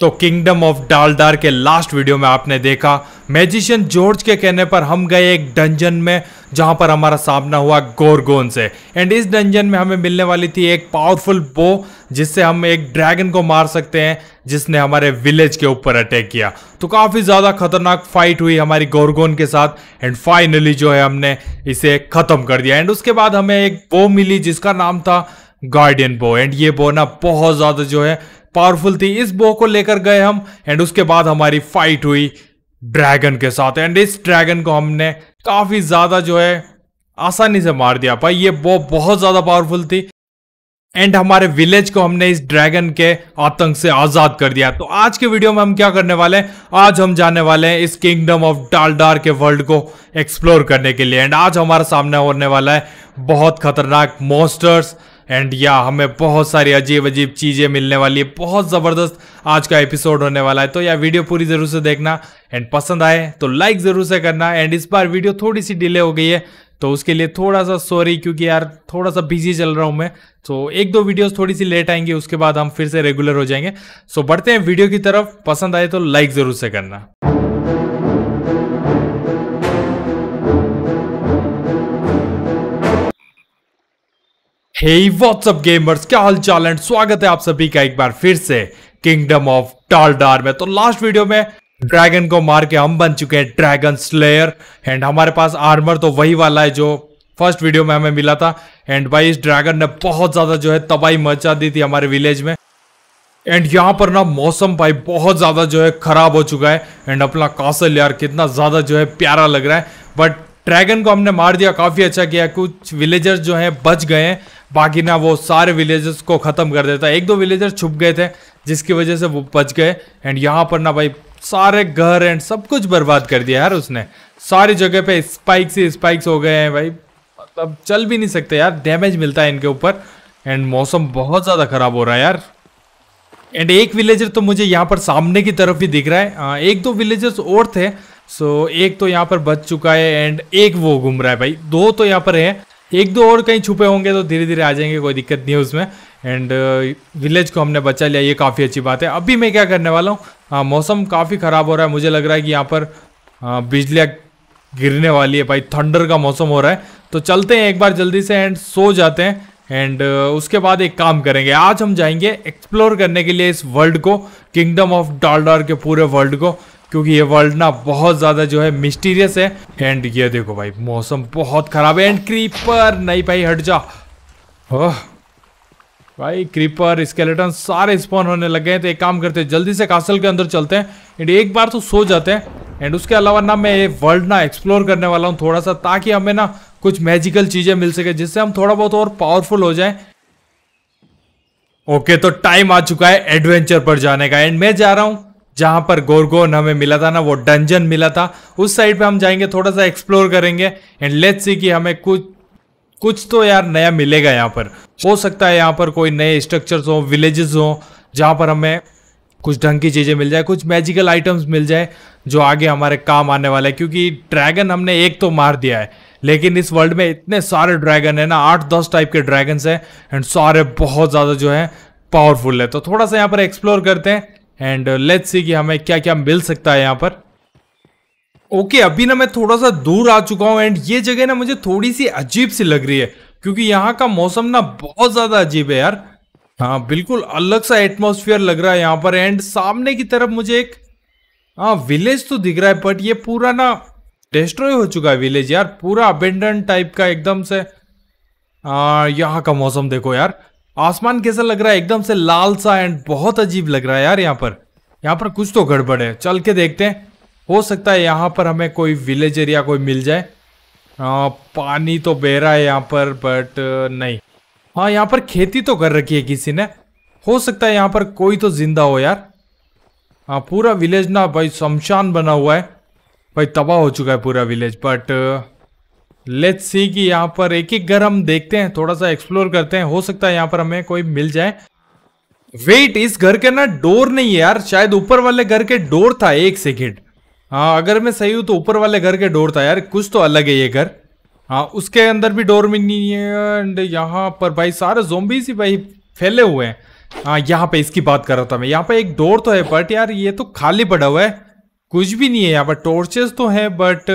तो kingdom of डालडार के last video में आपने देखा मैजिशियन जॉर्ज के कहने पर हम गए एक डंजन में जहां पर हमारा सामना हुआ गोरगोन से एंड इस डंजन में हमें मिलने वाली थी एक पावरफुल बो जिससे हम एक ड्रैगन को मार सकते हैं जिसने हमारे विलेज के ऊपर अटैक किया तो काफ़ी ज़्यादा खतरनाक फाइट हुई हमारी गोरगोन के साथ एंड फाइनली जो है हमने इसे ख़त्म कर दिया एंड उसके बाद हमें एक बो मिली जिसका नाम था गार्डियन बो एंड ये बो ना बहुत ज़्यादा जो है पावरफुल थी इस बो को लेकर गए हम एंड उसके बाद हमारी फाइट हुई ड्रैगन के साथ एंड इस ड्रैगन को हमने काफी ज्यादा जो है आसानी से मार दिया भाई ये बो बहुत ज्यादा पावरफुल थी एंड हमारे विलेज को हमने इस ड्रैगन के आतंक से आजाद कर दिया तो आज के वीडियो में हम क्या करने वाले हैं आज हम जाने वाले हैं इस किंगडम ऑफ डालडार के वर्ल्ड को एक्सप्लोर करने के लिए एंड आज हमारे सामने होने वाला है बहुत खतरनाक मोस्टर्स एंड या हमें बहुत सारी अजीब अजीब चीज़ें मिलने वाली है बहुत ज़बरदस्त आज का एपिसोड होने वाला है तो यह वीडियो पूरी ज़रूर से देखना एंड पसंद आए तो लाइक ज़रूर से करना एंड इस बार वीडियो थोड़ी सी डिले हो गई है तो उसके लिए थोड़ा सा सॉरी क्योंकि यार थोड़ा सा बिजी चल रहा हूँ मैं तो एक दो वीडियोस थोड़ी सी लेट आएंगी उसके बाद हम फिर से रेगुलर हो जाएंगे सो बढ़ते हैं वीडियो की तरफ पसंद आए तो लाइक ज़रूर से करना हे व्हाट्सअप गेमर्स क्या हालचाल एंड स्वागत है आप सभी का एक बार फिर से किंगडम ऑफ टालडार में तो लास्ट वीडियो में ड्रैगन को मार के हम बन चुके हैं ड्रैगन स्लेयर एंड हमारे पास आर्मर तो वही वाला है जो फर्स्ट वीडियो में हमें मिला था एंड भाई इस ड्रैगन ने बहुत ज्यादा जो है तबाही मचा दी थी हमारे विलेज में एंड यहाँ पर ना मौसम भाई बहुत ज़्यादा जो है ख़राब हो चुका है एंड अपना कासल यार कितना ज़्यादा जो है प्यारा लग रहा है बट ड्रैगन को हमने मार दिया काफ़ी अच्छा किया कुछ विलेजर्स जो है बच गए हैं बाकी ना वो सारे विलेजर्स को ख़त्म कर देता एक दो विलेजर छुप गए थे जिसकी वजह से वो बच गए एंड यहाँ पर ना भाई सारे घर एंड सब कुछ बर्बाद कर दिया यार उसने सारी जगह पे स्पाइक्स ही स्पाइक्स हो गए हैं भाई मतलब चल भी नहीं सकते यार डैमेज मिलता है इनके ऊपर एंड मौसम बहुत ज़्यादा ख़राब हो रहा है यार एंड एक विलेजर तो मुझे यहाँ पर सामने की तरफ ही दिख रहा है आ, हाँ, एक दो विलेजर्स और थे सो एक तो यहाँ पर बच चुका है एंड एक वो घूम रहा है भाई दो तो यहाँ पर है एक दो और कहीं छुपे होंगे तो धीरे धीरे आ जाएंगे कोई दिक्कत नहीं है उसमें एंड विलेज uh, को हमने बचा लिया ये काफ़ी अच्छी बात है अभी मैं क्या करने वाला हूँ हाँ, मौसम काफ़ी ख़राब हो रहा है मुझे लग रहा है कि यहाँ पर हाँ, बिजलियाँ गिरने वाली है भाई थंडर का मौसम हो रहा है तो चलते हैं एक बार जल्दी से एंड सो जाते हैं एंड uh, उसके बाद एक काम करेंगे आज हम जाएंगे एक्सप्लोर करने के लिए इस वर्ल्ड को किंगडम ऑफ डालडार के पूरे वर्ल्ड को क्योंकि ये वर्ल्ड ना बहुत ज़्यादा जो है मिस्टीरियस है एंड ये देखो भाई मौसम बहुत ख़राब है एंड क्रीपर नहीं भाई हट जा भाई क्रीपर स्केलेटन सारे स्पॉन होने लग गए हैं तो एक काम करते हैं जल्दी से कासल के अंदर चलते हैं एंड एक बार तो सो जाते हैं एंड उसके अलावा ना मैं ये वर्ल्ड ना एक्सप्लोर करने वाला हूँ थोड़ा सा ताकि हमें ना कुछ मैजिकल चीज़ें मिल सके जिससे हम थोड़ा बहुत और पावरफुल हो जाए ओके तो टाइम आ चुका है एडवेंचर पर जाने का एंड मैं जा रहा हूँ जहाँ पर गोरगोन हमें मिला था ना वो डंजन मिला था उस साइड पे हम जाएंगे थोड़ा सा एक्सप्लोर करेंगे एंड लेट्स सी कि हमें कुछ कुछ तो यार नया मिलेगा यहाँ पर हो सकता है यहाँ पर कोई नए स्ट्रक्चर्स हो विलेजेस हो जहाँ पर हमें कुछ ढंग की चीज़ें मिल जाए कुछ मैजिकल आइटम्स मिल जाए जो आगे हमारे काम आने वाले हैं क्योंकि ड्रैगन हमने एक तो मार दिया है लेकिन इस वर्ल्ड में इतने सारे ड्रैगन है ना आठ दस टाइप के ड्रैगन्स हैं एंड सारे बहुत ज़्यादा जो है पावरफुल है तो थोड़ा सा यहाँ पर एक्सप्लोर करते हैं एंड लेट्स सी कि हमें क्या क्या मिल सकता है यहाँ पर ओके okay, अभी ना मैं थोड़ा सा दूर आ चुका हूँ एंड ये जगह ना मुझे थोड़ी सी अजीब सी लग रही है क्योंकि यहाँ का मौसम ना बहुत ज़्यादा अजीब है यार हाँ बिल्कुल अलग सा एटमोसफियर लग रहा है यहाँ पर एंड सामने की तरफ मुझे एक हाँ विलेज तो दिख रहा है बट ये पूरा ना डिस्ट्रॉय हो चुका है विलेज यार पूरा अबेंडन टाइप का एकदम से हाँ, यहाँ का मौसम देखो यार आसमान कैसा लग रहा है एकदम से लाल सा एंड बहुत अजीब लग रहा है यार यहाँ पर यहाँ पर कुछ तो गड़बड़ है चल के देखते हैं हो सकता है यहाँ पर हमें कोई विलेज एरिया कोई मिल जाए आ, हाँ, पानी तो बह रहा है यहाँ पर बट uh, नहीं हाँ यहाँ पर खेती तो कर रखी है किसी ने हो सकता है यहाँ पर कोई तो जिंदा हो यार हाँ पूरा विलेज ना भाई शमशान बना हुआ है भाई तबाह हो चुका है पूरा विलेज बट लेट्स सी कि यहाँ पर एक एक घर हम देखते हैं थोड़ा सा एक्सप्लोर करते हैं हो सकता है यहाँ पर हमें कोई मिल जाए वेट इस घर के ना डोर नहीं है यार शायद ऊपर वाले घर के डोर था एक सेकेंड हाँ अगर मैं सही हूँ तो ऊपर वाले घर के डोर था यार कुछ तो अलग है ये घर हाँ उसके अंदर भी डोर में नहीं है एंड यहाँ पर भाई सारे जोम्बीज ही भाई फैले हुए हैं हाँ यहाँ पे इसकी बात कर रहा था मैं यहाँ पे एक डोर तो है बट यार ये तो खाली पड़ा हुआ है कुछ भी नहीं है यहाँ पर टॉर्चेस तो है बट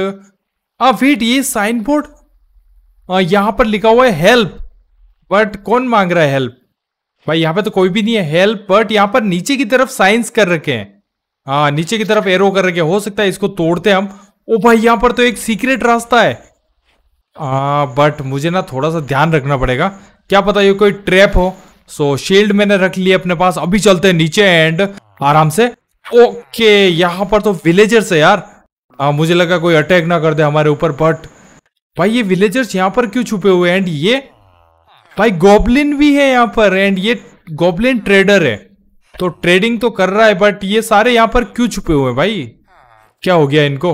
अब वेट ये साइन बोर्ड यहां पर लिखा हुआ है हेल्प बट कौन मांग रहा है हेल्प भाई यहां पे तो कोई भी नहीं है हेल्प बट यहां पर नीचे की तरफ साइंस कर रखे हैं हाँ नीचे की तरफ एरो कर रखे हो सकता है इसको तोड़ते हम ओ भाई यहां पर तो एक सीक्रेट रास्ता है आ, बट मुझे ना थोड़ा सा ध्यान रखना पड़ेगा क्या पता ये कोई ट्रैप हो सो शील्ड मैंने रख लिया अपने पास अभी चलते हैं नीचे एंड आराम से ओके यहां पर तो विलेजर्स है यार हाँ मुझे लगा कोई अटैक ना कर दे हमारे ऊपर बट भाई ये विलेजर्स यहाँ पर क्यों छुपे हुए एंड ये भाई गोबलिन भी है यहाँ पर एंड ये गोबलिन ट्रेडर है तो ट्रेडिंग तो कर रहा है बट ये सारे यहाँ पर क्यों छुपे हुए हैं भाई क्या हो गया इनको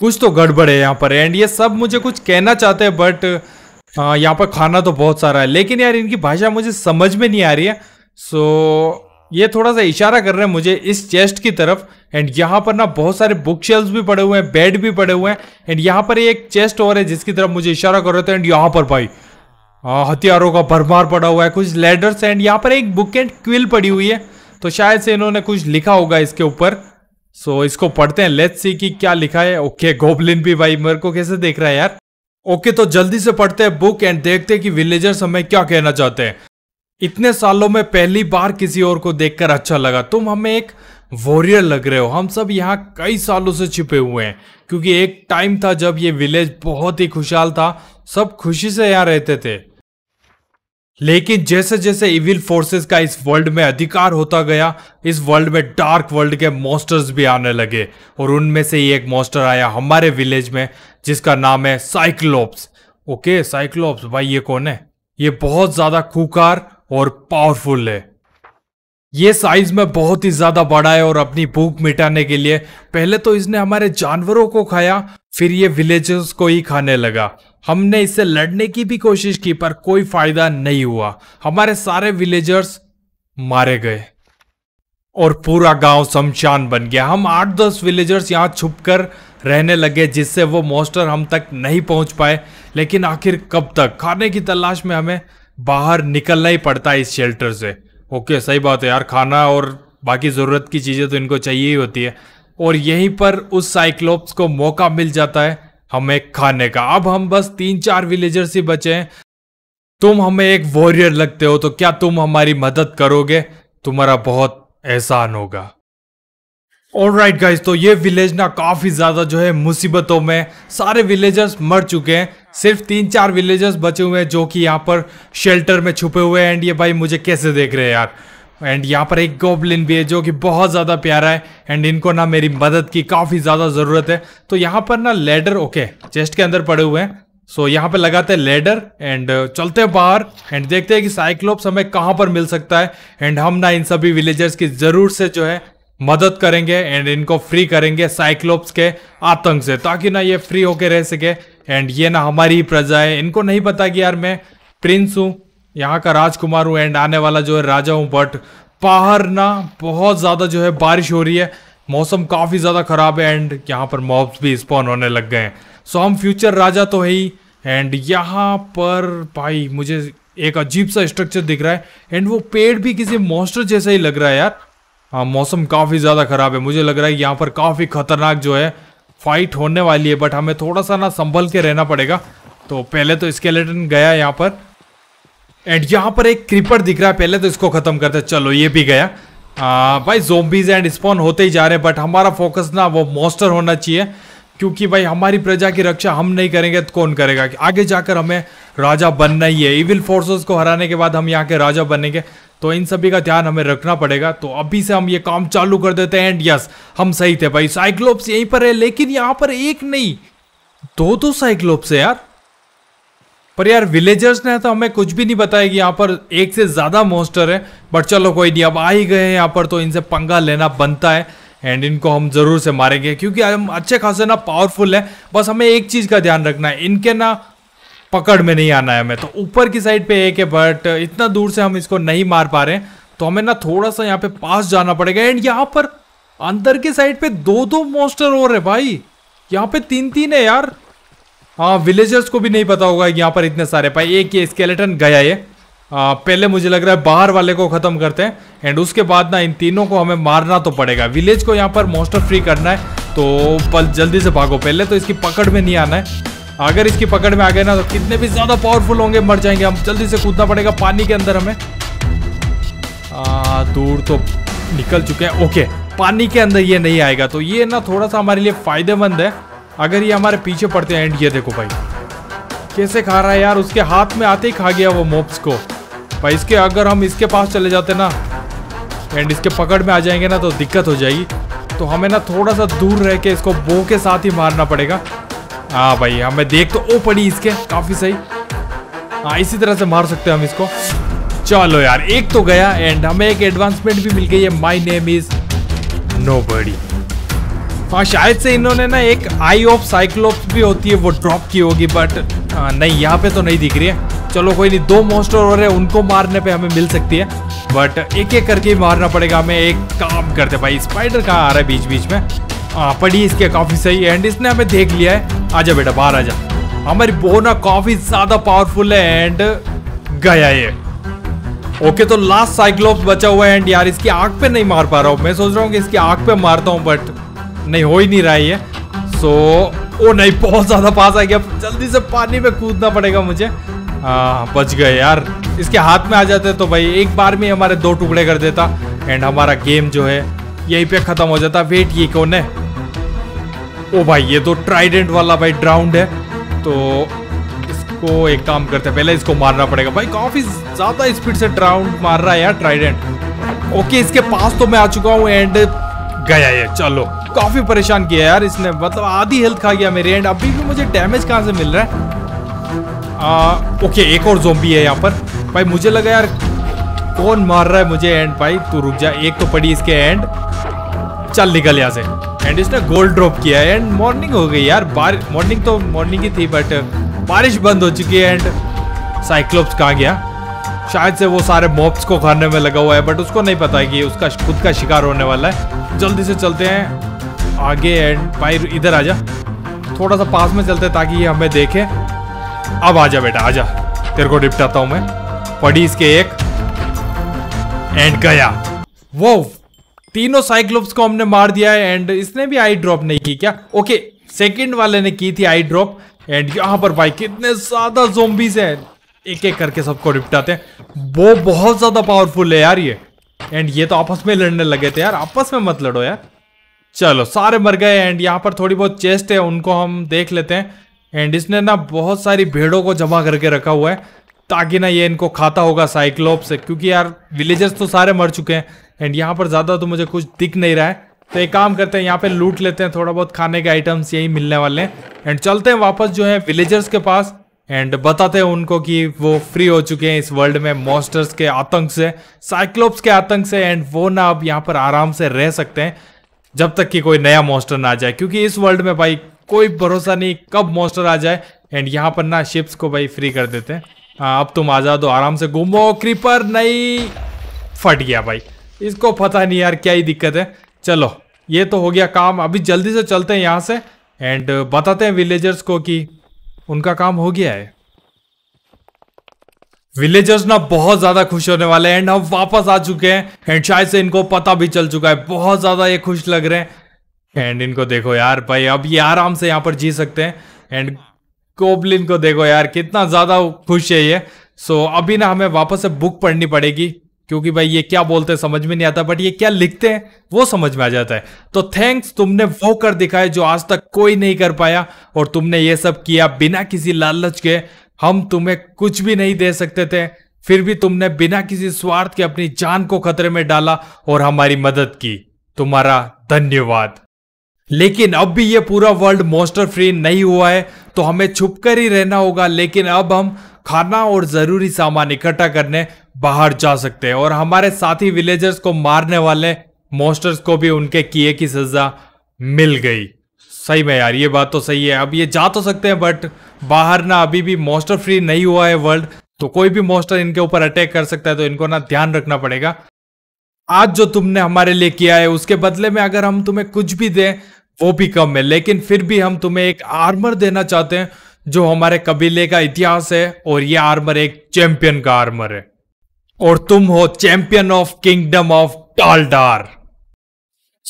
कुछ तो गड़बड़ है यहाँ पर एंड ये सब मुझे कुछ कहना चाहते हैं बट यहाँ पर खाना तो बहुत सारा है लेकिन यार इनकी भाषा मुझे समझ में नहीं आ रही है सो ये थोड़ा सा इशारा कर रहे हैं मुझे इस चेस्ट की तरफ एंड यहाँ पर ना बहुत सारे बुक शेल्स भी पड़े हुए हैं बेड भी पड़े हुए हैं एंड यहाँ पर एक चेस्ट और है जिसकी तरफ मुझे इशारा कर रहे थे एंड यहाँ पर भाई हथियारों का भरमार पड़ा हुआ है कुछ लेडर्स एंड यहाँ पर एक बुक एंड क्विल पड़ी हुई है तो शायद से इन्होंने कुछ लिखा होगा इसके ऊपर सो so, इसको पढ़ते हैं लेट्स सी कि क्या लिखा है ओके okay, गोबलिन भी भाई मेरे को कैसे देख रहा है यार ओके okay, तो जल्दी से पढ़ते हैं बुक एंड देखते हैं कि विलेजर्स हमें क्या कहना चाहते हैं इतने सालों में पहली बार किसी और को देखकर अच्छा लगा तुम हमें एक वॉरियर लग रहे हो हम सब यहाँ कई सालों से छिपे हुए हैं क्योंकि एक टाइम था जब ये विलेज बहुत ही खुशहाल था सब खुशी से यहाँ रहते थे लेकिन जैसे जैसे इविल फोर्सेस का इस वर्ल्ड में अधिकार होता गया इस वर्ल्ड में डार्क वर्ल्ड के मॉन्स्टर्स भी आने लगे और उनमें से ही एक मॉन्स्टर आया हमारे विलेज में जिसका नाम है साइक्लोप्स ओके साइक्लोप्स भाई ये कौन है ये बहुत ज़्यादा खूकार और पावरफुल है ये साइज में बहुत ही ज्यादा बड़ा है और अपनी भूख मिटाने के लिए पहले तो इसने हमारे जानवरों को खाया फिर ये विलेजर्स को ही खाने लगा हमने इससे लड़ने की भी कोशिश की पर कोई फायदा नहीं हुआ हमारे सारे विलेजर्स मारे गए और पूरा गांव शमशान बन गया हम आठ दस विलेजर्स यहाँ छुप कर रहने लगे जिससे वो मोस्टर हम तक नहीं पहुंच पाए लेकिन आखिर कब तक खाने की तलाश में हमें बाहर निकलना ही पड़ता है इस शेल्टर से ओके सही बात है यार खाना और बाकी ज़रूरत की चीज़ें तो इनको चाहिए ही होती है और यहीं पर उस साइक्लोप्स को मौका मिल जाता है हमें खाने का अब हम बस तीन चार विलेजर्स ही बचे हैं तुम हमें एक वॉरियर लगते हो तो क्या तुम हमारी मदद करोगे तुम्हारा बहुत एहसान होगा ऑल राइट गाइज तो ये विलेज ना काफ़ी ज़्यादा जो है मुसीबतों में सारे विलेजर्स मर चुके हैं सिर्फ तीन चार विलेजर्स बचे हुए हैं जो कि यहाँ पर शेल्टर में छुपे हुए हैं एंड ये भाई मुझे कैसे देख रहे हैं यार एंड यहाँ पर एक गोबलिन भी है जो कि बहुत ज़्यादा प्यारा है एंड इनको ना मेरी मदद की काफ़ी ज़्यादा ज़रूरत है तो यहाँ पर ना लेडर ओके चेस्ट के अंदर पड़े हुए हैं सो so, यहाँ पे लगाते हैं लेडर एंड uh, चलते हैं बाहर एंड देखते हैं कि साइक्लोप्स हमें कहाँ पर मिल सकता है एंड हम ना इन सभी विलेजर्स की ज़रूर से जो है मदद करेंगे एंड इनको फ्री करेंगे साइक्लोप्स के आतंक से ताकि ना ये फ्री होके रह सके एंड ये ना हमारी ही प्रजा है इनको नहीं पता कि यार मैं प्रिंस हूँ यहाँ का राजकुमार हूँ एंड आने वाला जो है राजा हूँ बट बाहर ना बहुत ज़्यादा जो है बारिश हो रही है मौसम काफ़ी ज़्यादा ख़राब है एंड यहाँ पर मॉब्स भी स्पॉन होने लग गए हैं सो हम फ्यूचर राजा तो है ही एंड यहाँ पर भाई मुझे एक अजीब सा स्ट्रक्चर दिख रहा है एंड वो पेड़ भी किसी मॉन्स्टर जैसा ही लग रहा है यार हाँ मौसम काफ़ी ज़्यादा ख़राब है मुझे लग रहा है यहाँ पर काफ़ी ख़तरनाक जो है फाइट होने वाली है बट हमें थोड़ा सा ना संभल के रहना पड़ेगा तो पहले तो स्केलेटन गया यहाँ पर एंड यहाँ पर एक क्रीपर दिख रहा है पहले तो इसको ख़त्म करते चलो ये भी गया आ, भाई जोम्बीज एंड स्पॉन होते ही जा रहे हैं बट हमारा फोकस ना वो मॉस्टर होना चाहिए क्योंकि भाई हमारी प्रजा की रक्षा हम नहीं करेंगे तो कौन करेगा आगे जाकर हमें राजा बनना ही है इविल फोर्सेस को हराने के बाद हम यहाँ के राजा बनेंगे तो इन सभी का ध्यान हमें रखना पड़ेगा तो अभी से हम ये काम चालू कर देते हैं एंड यस हम सही थे भाई साइक्लोप्स यहीं पर है लेकिन यहाँ पर एक नहीं दो दो साइक्लोप्स है यार पर यार विलेजर्स ने तो हमें कुछ भी नहीं बताया कि यहाँ पर एक से ज़्यादा मोस्टर है बट चलो कोई नहीं अब आ ही गए हैं यहाँ पर तो इनसे पंगा लेना बनता है एंड इनको हम ज़रूर से मारेंगे क्योंकि हम अच्छे खासे ना पावरफुल है बस हमें एक चीज़ का ध्यान रखना है इनके ना पकड़ में नहीं आना है हमें तो ऊपर की साइड पे एक है बट इतना दूर से हम इसको नहीं मार पा रहे हैं तो हमें ना थोड़ा सा यहाँ पे पास जाना पड़ेगा एंड यहाँ पर अंदर की साइड पे दो दो मोस्टर और है भाई यहाँ पे तीन तीन है यार हाँ विलेजर्स को भी नहीं पता होगा यहाँ पर इतने सारे भाई एक ये स्केलेटन गया ये आ, पहले मुझे लग रहा है बाहर वाले को ख़त्म करते हैं एंड उसके बाद ना इन तीनों को हमें मारना तो पड़ेगा विलेज को यहाँ पर मोस्टर फ्री करना है तो पल जल्दी से भागो पहले तो इसकी पकड़ में नहीं आना है अगर इसकी पकड़ में आ गए ना तो कितने भी ज्यादा पावरफुल होंगे मर जाएंगे हम जल्दी से कूदना पड़ेगा पानी के अंदर हमें आ, दूर तो निकल चुके हैं ओके पानी के अंदर ये नहीं आएगा तो ये ना थोड़ा सा हमारे लिए फायदेमंद है अगर ये हमारे पीछे पड़ते हैं एंड ये देखो भाई कैसे खा रहा है यार उसके हाथ में आते ही खा गया वो मोप्स को भाई इसके अगर हम इसके पास चले जाते ना एंड इसके पकड़ में आ जाएंगे ना तो दिक्कत हो जाएगी तो हमें ना थोड़ा सा दूर रह के इसको बो के साथ ही मारना पड़ेगा हाँ भाई हमें हाँ, देख तो ओ पड़ी इसके काफी सही हाँ इसी तरह से मार सकते हैं हम इसको चलो यार एक तो गया एंड हमें एक एडवांसमेंट भी मिल गई है my name is nobody हाँ शायद से इन्होंने ना एक आई ऑफ साइक्लोप्स भी होती है वो ड्रॉप की होगी बट हाँ, नहीं यहाँ पे तो नहीं दिख रही है चलो कोई नहीं दो मोस्टर हो रहे हैं उनको मारने पे हमें मिल सकती है बट एक एक करके ही मारना पड़ेगा हमें एक काम करते भाई स्पाइडर कहाँ आ रहा है बीच बीच में हाँ पड़ी इसके काफ़ी सही एंड इसने हमें देख लिया है आजा बेटा बाहर आजा हमारी बोना काफ़ी ज़्यादा पावरफुल है एंड गया ये ओके तो लास्ट साइक्लोप्स बचा हुआ है एंड यार इसकी आँख पे नहीं मार पा रहा हूँ मैं सोच रहा हूँ कि इसकी आँख पे मारता हूँ बट नहीं हो ही नहीं रहा ये सो ओ नहीं बहुत ज़्यादा पास आ गया जल्दी से पानी में कूदना पड़ेगा मुझे आ, बच गए यार इसके हाथ में आ जाते तो भाई एक बार में हमारे दो टुकड़े कर देता एंड हमारा गेम जो है यहीं पे ख़त्म हो जाता वेट ये कौन है ओ भाई ये तो ट्राइडेंट वाला भाई ड्राउंड है तो इसको एक काम करते हैं पहले इसको मारना पड़ेगा भाई काफी ज्यादा स्पीड से ड्राउंड मार रहा है यार ट्राइडेंट ओके इसके पास तो मैं आ चुका हूँ एंड गया ये चलो काफी परेशान किया यार इसने मतलब आधी हेल्थ खा गया मेरी एंड अभी भी मुझे डैमेज कहाँ से मिल रहा है आ, ओके एक और जोम्बी है यहाँ पर भाई मुझे लगा यार कौन मार रहा है मुझे एंड भाई तू रुक जा एक तो पड़ी इसके एंड चल निकल यहाँ से एंड इसने गोल्ड ड्रॉप किया है एंड मॉर्निंग हो गई यार बार मॉर्निंग तो मॉर्निंग ही थी बट uh, बारिश बंद हो चुकी है एंड साइक्लोप्स कहाँ गया शायद से वो सारे मॉप्स को खाने में लगा हुआ है बट उसको नहीं पता है कि उसका खुद का शिकार होने वाला है जल्दी से चलते हैं आगे एंड भाई इधर आजा थोड़ा सा पास में चलते हैं ताकि ये हमें देखे अब आ जा बेटा आजा तेरे को डिपटाता हूँ मैं पड़ी इसके एक एंड गया वो तीनों साइक्लोप्स को हमने मार दिया है एंड इसने भी आई ड्रॉप नहीं की क्या ओके सेकंड वाले ने की थी आई ड्रॉप एंड यहाँ पर भाई कितने ज्यादा जोम्बीज है एक एक करके सबको निपटाते हैं वो बहुत ज्यादा पावरफुल है यार ये एंड ये तो आपस में लड़ने लगे थे यार आपस में मत लड़ो यार चलो सारे मर गए एंड यहाँ पर थोड़ी बहुत चेस्ट है उनको हम देख लेते हैं एंड इसने ना बहुत सारी भेड़ों को जमा करके रखा हुआ है ताकि ना ये इनको खाता होगा साइक्लोप से क्योंकि यार विलेजेस तो सारे मर चुके हैं एंड यहाँ पर ज़्यादा तो मुझे कुछ दिख नहीं रहा है तो एक काम करते हैं यहाँ पे लूट लेते हैं थोड़ा बहुत खाने के आइटम्स यही मिलने वाले हैं एंड चलते हैं वापस जो है विलेजर्स के पास एंड बताते हैं उनको कि वो फ्री हो चुके हैं इस वर्ल्ड में मॉस्टर्स के आतंक से साइक्लोप्स के आतंक से एंड वो ना अब यहाँ पर आराम से रह सकते हैं जब तक कि कोई नया मॉस्टर ना आ जाए क्योंकि इस वर्ल्ड में भाई कोई भरोसा नहीं कब मॉस्टर आ जाए एंड यहाँ पर ना शिप्स को भाई फ्री कर देते हैं हाँ अब तुम आ जाओ आराम से घूमो क्रीपर नहीं फट गया भाई इसको पता नहीं यार क्या ही दिक्कत है चलो ये तो हो गया काम अभी जल्दी से चलते हैं यहाँ से एंड uh, बताते हैं विलेजर्स को कि उनका काम हो गया है विलेजर्स ना बहुत ज्यादा खुश होने वाले हैं एंड हम वापस आ चुके हैं एंड शायद से इनको पता भी चल चुका है बहुत ज्यादा ये खुश लग रहे हैं एंड इनको देखो यार भाई अब ये आराम से यहाँ पर जी सकते हैं एंड कोबलिन को देखो यार कितना ज़्यादा खुश है ये सो so, अभी ना हमें वापस से बुक पढ़नी पड़ेगी क्योंकि भाई ये क्या बोलते हैं समझ में नहीं आता बट ये क्या लिखते हैं वो समझ में आ जाता है तो थैंक्स तुमने वो कर दिखाया जो आज तक कोई नहीं कर पाया और तुमने ये सब किया बिना किसी लालच के हम तुम्हें कुछ भी नहीं दे सकते थे फिर भी तुमने बिना किसी स्वार्थ के अपनी जान को खतरे में डाला और हमारी मदद की तुम्हारा धन्यवाद लेकिन अब भी ये पूरा वर्ल्ड मोस्टर फ्री नहीं हुआ है तो हमें छुप कर ही रहना होगा लेकिन अब हम खाना और ज़रूरी सामान इकट्ठा करने बाहर जा सकते हैं और हमारे साथी विलेजर्स को मारने वाले मोस्टर्स को भी उनके किए की सज़ा मिल गई सही में यार ये बात तो सही है अब ये जा तो सकते हैं बट बाहर ना अभी भी मोस्टर फ्री नहीं हुआ है वर्ल्ड तो कोई भी मोस्टर इनके ऊपर अटैक कर सकता है तो इनको ना ध्यान रखना पड़ेगा आज जो तुमने हमारे लिए किया है उसके बदले में अगर हम तुम्हें कुछ भी दें वो भी कम है लेकिन फिर भी हम तुम्हें एक आर्मर देना चाहते हैं जो हमारे कबीले का इतिहास है और ये आर्मर एक चैंपियन का आर्मर है और तुम हो champion of kingdom of Daldar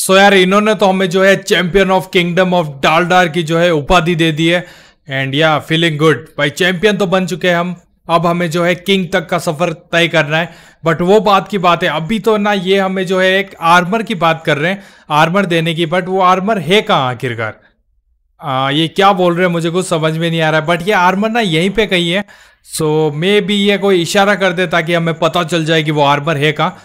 so यार इन्होंने तो हमें जो है champion of kingdom of Daldar की जो है उपाधि दे दी है एंड या फीलिंग गुड भाई चैंपियन तो बन चुके हैं हम अब हमें जो है किंग तक का सफर तय करना है बट वो बात की बात है अभी तो ना ये हमें जो है एक आर्मर की बात कर रहे हैं आर्मर देने की बट वो आर्मर है कहाँ आखिरकार ये क्या बोल रहे हैं मुझे कुछ समझ में नहीं आ रहा है बट ये आर्मर ना यहीं पे कहीं है सो मे भी ये कोई इशारा कर दे ताकि हमें पता चल जाए कि वो आर्मर है कहाँ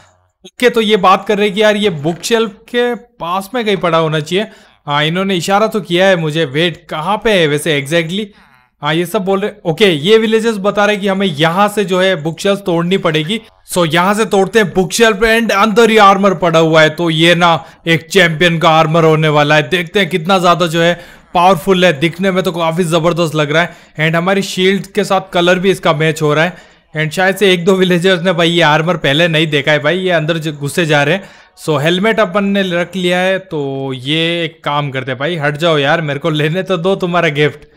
ओके तो ये बात कर रहे हैं कि यार ये बुक शेल्फ के पास में कहीं पड़ा होना चाहिए हाँ इन्होंने इशारा तो किया है मुझे वेट कहाँ पे है वैसे एग्जैक्टली exactly? हाँ ये सब बोल रहे ओके ये विलेजेस बता रहे कि हमें यहाँ से जो है बुक तोड़नी पड़ेगी सो यहाँ से तोड़ते हैं बुक पे एंड अंदर ही आर्मर पड़ा हुआ है तो ये ना एक चैंपियन का आर्मर होने वाला है देखते हैं कितना ज्यादा जो है पावरफुल है दिखने में तो काफी जबरदस्त लग रहा है एंड हमारी शील्ड के साथ कलर भी इसका मैच हो रहा है एंड शायद से एक दो विलेजर्स ने भाई ये आर्मर पहले नहीं देखा है भाई ये अंदर घुसे जा रहे हैं सो हेलमेट अपन ने रख लिया है तो ये एक काम करते भाई हट जाओ यार मेरे को लेने तो दो तुम्हारा गिफ्ट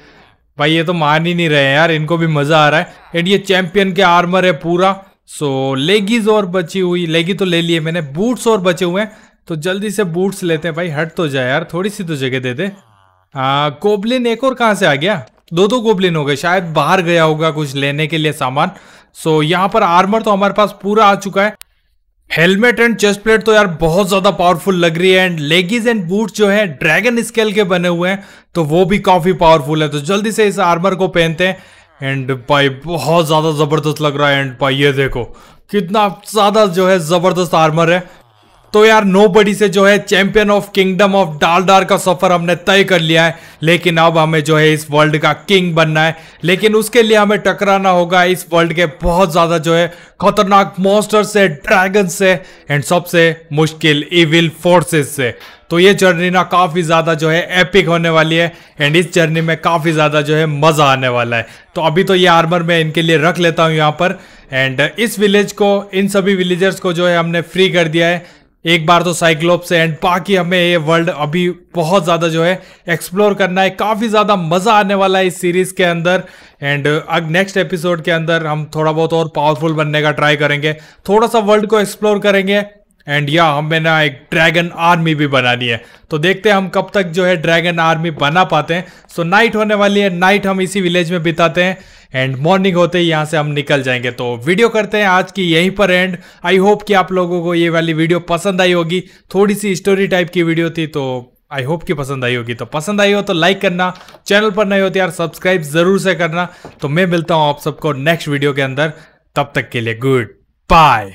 भाई ये तो मान ही नहीं रहे हैं यार इनको भी मजा आ रहा है एंड ये चैंपियन के आर्मर है पूरा सो लेगीज और बची हुई लेगी तो ले लिए मैंने बूट्स और बचे हुए हैं तो जल्दी से बूट्स लेते हैं भाई हट तो जाए यार थोड़ी सी तो जगह दे दे आ, गोबलिन एक और कहाँ से आ गया दो दो गोबलिन हो गए शायद बाहर गया होगा कुछ लेने के लिए सामान सो यहाँ पर आर्मर तो हमारे पास पूरा आ चुका है हेलमेट एंड चेस्ट प्लेट तो यार बहुत ज्यादा पावरफुल लग रही है एंड लेगीज एंड बूट जो है ड्रैगन स्केल के बने हुए हैं तो वो भी काफी पावरफुल है तो जल्दी से इस आर्मर को पहनते हैं एंड भाई बहुत ज़्यादा ज़बरदस्त लग रहा है एंड भाई ये देखो कितना ज़्यादा जो है ज़बरदस्त आर्मर है तो यार नोबडी से जो है champion of kingdom of Daldar का सफर हमने तय कर लिया है लेकिन अब हमें जो है इस वर्ल्ड का किंग बनना है लेकिन उसके लिए हमें टकराना होगा इस वर्ल्ड के बहुत ज्यादा जो है खतरनाक मॉन्स्टर से ड्रैगन से एंड सबसे मुश्किल इविल फोर्सेस से तो ये जर्नी ना काफ़ी ज़्यादा जो है एपिक होने वाली है एंड इस जर्नी में काफ़ी ज़्यादा जो है मज़ा आने वाला है तो अभी तो ये आर्मर मैं इनके लिए रख लेता हूँ यहाँ पर एंड इस विलेज को इन सभी विलेजर्स को जो है हमने फ्री कर दिया है एक बार तो साइक्लोप्स है एंड बाकी हमें ये वर्ल्ड अभी बहुत ज़्यादा जो है एक्सप्लोर करना है काफ़ी ज़्यादा मज़ा आने वाला है इस सीरीज़ के अंदर एंड अब नेक्स्ट एपिसोड के अंदर हम थोड़ा बहुत और पावरफुल बनने का ट्राई करेंगे थोड़ा सा वर्ल्ड को एक्सप्लोर करेंगे एंड या हमें ना एक ड्रैगन आर्मी भी बनानी है तो देखते हैं हम कब तक जो है ड्रैगन आर्मी बना पाते हैं सो so, नाइट होने वाली है नाइट हम इसी विलेज में बिताते हैं एंड मॉर्निंग होते ही यहाँ से हम निकल जाएंगे तो वीडियो करते हैं आज की यहीं पर एंड आई होप कि आप लोगों को ये वाली वीडियो पसंद आई होगी थोड़ी सी स्टोरी टाइप की वीडियो थी तो आई होप कि पसंद आई होगी तो पसंद आई हो तो लाइक करना चैनल पर नहीं होती तो यार सब्सक्राइब जरूर से करना तो मैं मिलता हूँ आप सबको नेक्स्ट वीडियो के अंदर तब तक के लिए गुड बाय